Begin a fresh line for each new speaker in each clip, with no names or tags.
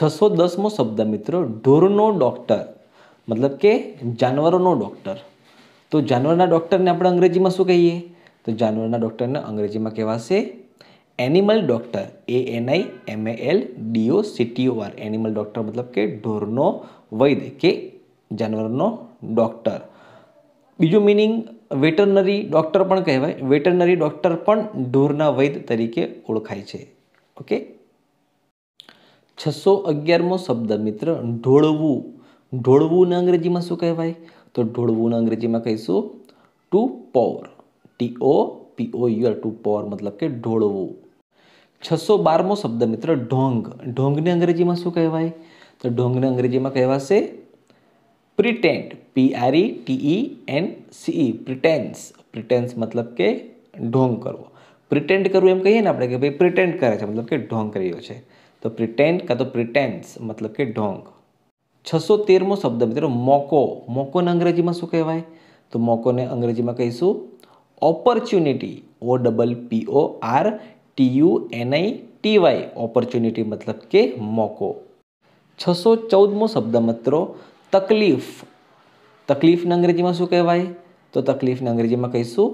610મો શબ્દ મિત્રો ઢોરનો ડોક્ટર મતલબ કે જનવરોનો ડોક્ટર તો જનવરના ડોક્ટરને આપણે અંગ્રેજીમાં શું કહીએ તો જનવરના ડોક્ટરને અંગ્રેજીમાં કહેવાશે animal doctor A N I M A L D O C T or animal doctor મતલબ કે ઢોરનો વૈદ્ય કે જનવરનો ડોક્ટર બીજો मीनिंग વેટરનરી ડોક્ટર પણ કહેવાય વેટરનરી ડોક્ટર પણ ઢોરના વૈદ્ય તરીકે ઓળખાય છે ઓકે છસો અગિયારમો શબ્દ મિત્ર ઢોળવું ઢોળવુંના અંગ્રેજીમાં શું કહેવાય તો ઢોળવુંના અંગ્રેજીમાં કહીશું torpor T O P O U torpor મતલબ કે ઢોળવું છસો બારમો શબ્દ મિત્ર ઢોંગ ઢોંગને અંગ્રેજીમાં શું કહેવાય તો ઢોંગને અંગ્રેજીમાં કહેવાશે pretend P R E T E N C E pretence pretence મતલબ કે ઢોંગ કરવો પ્રિટેન્ટ કરવું એમ કહીએ ને આપણે કે ભાઈ પ્રિટેન્ડ કરે છે મતલબ કે ઢોંગ કર્યો છે तो प्रिटेंड का तो પ્રિટેન્સ મતલબ કે ઢોંગ છસો તેરમો શબ્દ મિત્રો મોકો મોકોને અંગ્રેજીમાં શું કહેવાય તો મોકોને અંગ્રેજીમાં કહીશું opportunity O double P O R T U N I T Y opportunity મતલબ કે મોકો છસો ચૌદમો શબ્દ મિત્રો તકલીફ તકલીફને અંગ્રેજીમાં શું કહેવાય તો તકલીફને અંગ્રેજીમાં કહીશું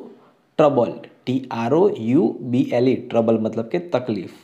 trouble T R O U B L E trouble મતલબ કે તકલીફ